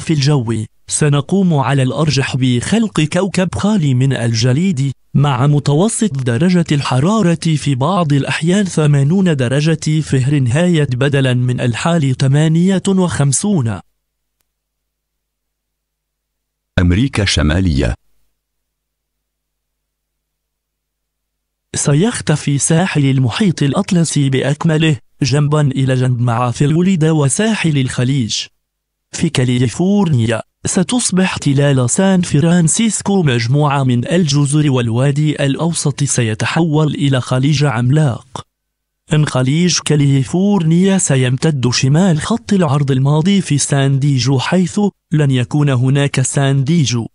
في الجو سنقوم على الأرجح بخلق كوكب خالي من الجليد مع متوسط درجة الحرارة في بعض الأحيان 80 درجة فهرنهايت بدلا من الحال 58 أمريكا الشمالية سيختفي ساحل المحيط الأطلسي بأكمله جنبا إلى جنب مع فلوريدا وساحل الخليج في كاليفورنيا ستصبح تلال سان فرانسيسكو مجموعة من الجزر والوادي الأوسط سيتحول إلى خليج عملاق إن خليج كاليفورنيا سيمتد شمال خط العرض الماضي في سان ديجو حيث لن يكون هناك ديجو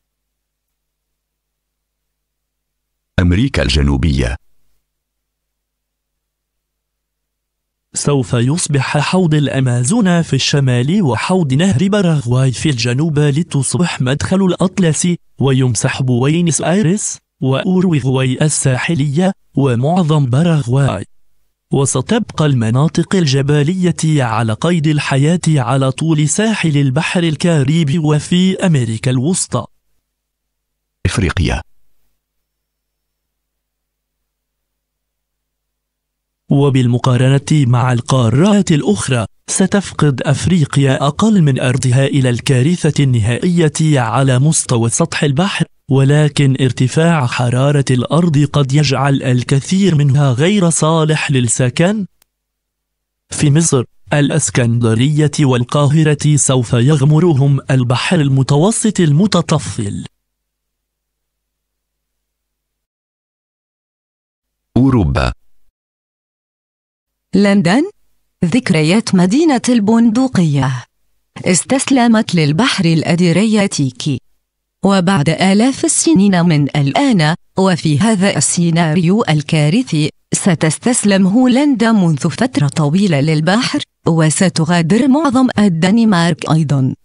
أمريكا الجنوبية سوف يصبح حوض الأمازون في الشمال وحوض نهر باراغواي في الجنوب لتصبح مدخل الأطلسي ويمسح بوينس آيرس وأوروغواي الساحلية ومعظم باراغواي وستبقى المناطق الجبلية على قيد الحياة على طول ساحل البحر الكاريبي وفي أمريكا الوسطى إفريقيا وبالمقارنة مع القارات الأخرى ستفقد أفريقيا أقل من أرضها إلى الكارثة النهائية على مستوى سطح البحر ولكن ارتفاع حرارة الأرض قد يجعل الكثير منها غير صالح للسكن في مصر الأسكندرية والقاهرة سوف يغمرهم البحر المتوسط المتطفل أوروبا لندن ذكريات مدينة البندقية استسلمت للبحر الأدرياتيكي وبعد آلاف السنين من الآن وفي هذا السيناريو الكارثي ستستسلم هولندا منذ فترة طويلة للبحر وستغادر معظم الدنمارك أيضا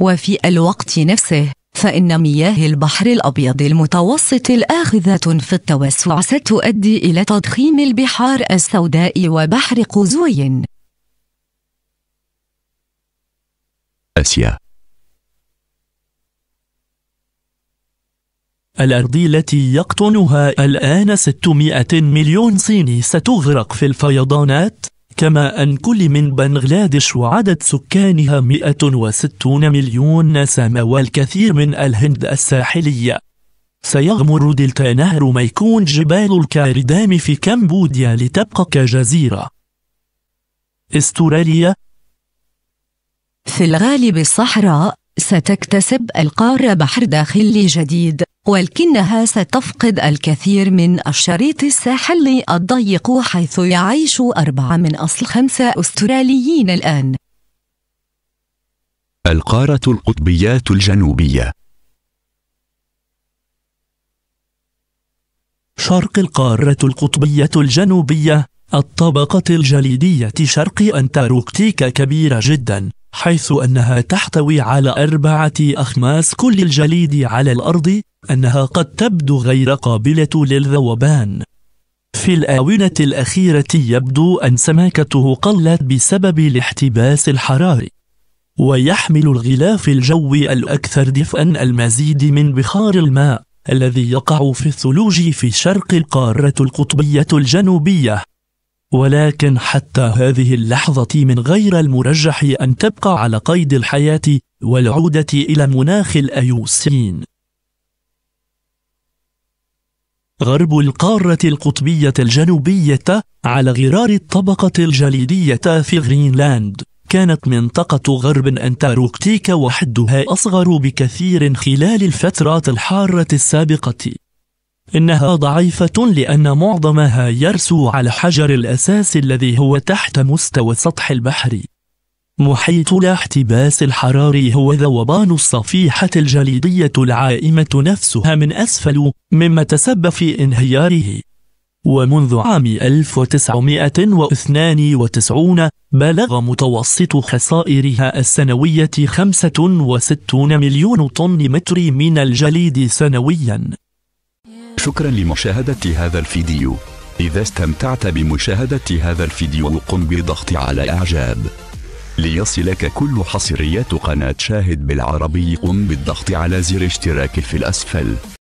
وفي الوقت نفسه فإن مياه البحر الأبيض المتوسط الآخذة في التوسع ستؤدي إلى تضخيم البحار السوداء وبحر قزوي. آسيا الأرض التي يقطنها الآن 600 مليون صيني ستغرق في الفيضانات كما أن كل من بنغلاديش وعدد سكانها 160 مليون نسمة والكثير من الهند الساحلية سيغمر دلتا نهر ميكون جبال الكاردام في كمبوديا لتبقى كجزيرة استراليا في الغالب الصحراء ستكتسب القارة بحر داخلي جديد ولكنها ستفقد الكثير من الشريط الساحلي الضيق حيث يعيش أربعة من أصل خمسة أستراليين الآن القارة القطبيات الجنوبية شرق القارة القطبية الجنوبية الطبقة الجليدية شرق أنتاركتيكا كبيرة جداً حيث أنها تحتوي على أربعة أخماس كل الجليد على الأرض أنها قد تبدو غير قابلة للذوبان في الآونة الأخيرة يبدو أن سماكته قلت بسبب الاحتباس الحراري ويحمل الغلاف الجوي الأكثر دفئا المزيد من بخار الماء الذي يقع في الثلوج في شرق القارة القطبية الجنوبية ولكن حتى هذه اللحظة من غير المرجح أن تبقى على قيد الحياة والعودة إلى مناخ الأيوسين غرب القارة القطبية الجنوبية على غرار الطبقة الجليدية في غرينلاند كانت منطقة غرب أنتاركتيكا وحدها أصغر بكثير خلال الفترات الحارة السابقة إنها ضعيفة لأن معظمها يرسو على حجر الأساس الذي هو تحت مستوى سطح البحر محيط الاحتباس الحراري هو ذوبان الصفيحة الجليدية العائمة نفسها من أسفل مما تسبب في انهياره ومنذ عام 1992 بلغ متوسط خسائرها السنوية 65 مليون طن متر من الجليد سنوياً شكرا لمشاهدة هذا الفيديو إذا استمتعت بمشاهدة هذا الفيديو قم بضغط على إعجاب ليصلك كل حصريات قناة شاهد بالعربي قم بالضغط على زر اشتراك في الأسفل